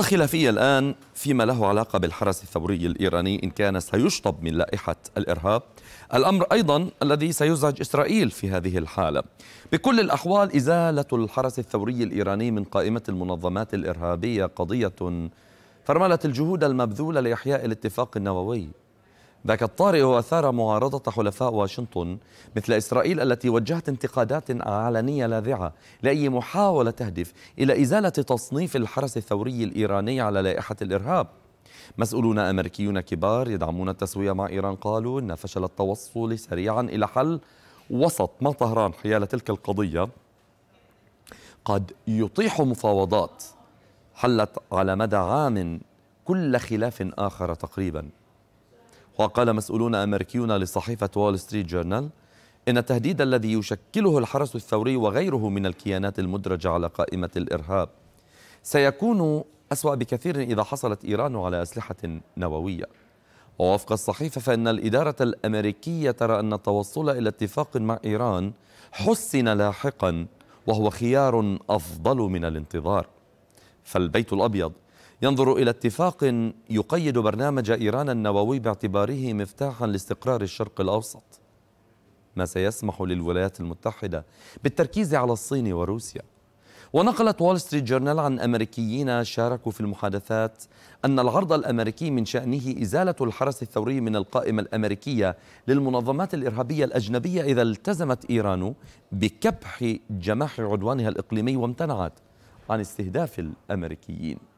نقطة خلافية الآن فيما له علاقة بالحرس الثوري الإيراني إن كان سيشطب من لائحة الإرهاب الأمر أيضا الذي سيزعج إسرائيل في هذه الحالة بكل الأحوال إزالة الحرس الثوري الإيراني من قائمة المنظمات الإرهابية قضية فرملت الجهود المبذولة لإحياء الاتفاق النووي ذاك الطارئ أثار معارضة حلفاء واشنطن مثل إسرائيل التي وجهت انتقادات علنية لاذعة لأي محاولة تهدف إلى إزالة تصنيف الحرس الثوري الإيراني على لائحة الإرهاب مسؤولون أمريكيون كبار يدعمون التسوية مع إيران قالوا أن فشل التوصل سريعا إلى حل وسط مع طهران حيال تلك القضية قد يطيح مفاوضات حلت على مدى عام كل خلاف آخر تقريباً وقال مسؤولون أمريكيون لصحيفة وول ستريت جورنال إن التهديد الذي يشكله الحرس الثوري وغيره من الكيانات المدرجة على قائمة الإرهاب سيكون أسوأ بكثير إذا حصلت إيران على أسلحة نووية ووفق الصحيفة فإن الإدارة الأمريكية ترى أن التوصل إلى اتفاق مع إيران حسن لاحقا وهو خيار أفضل من الانتظار فالبيت الأبيض ينظر إلى اتفاق يقيد برنامج إيران النووي باعتباره مفتاحا لاستقرار الشرق الأوسط ما سيسمح للولايات المتحدة بالتركيز على الصين وروسيا ونقلت وول ستريت جورنال عن أمريكيين شاركوا في المحادثات أن العرض الأمريكي من شأنه إزالة الحرس الثوري من القائمة الأمريكية للمنظمات الإرهابية الأجنبية إذا التزمت إيران بكبح جماح عدوانها الإقليمي وامتنعت عن استهداف الأمريكيين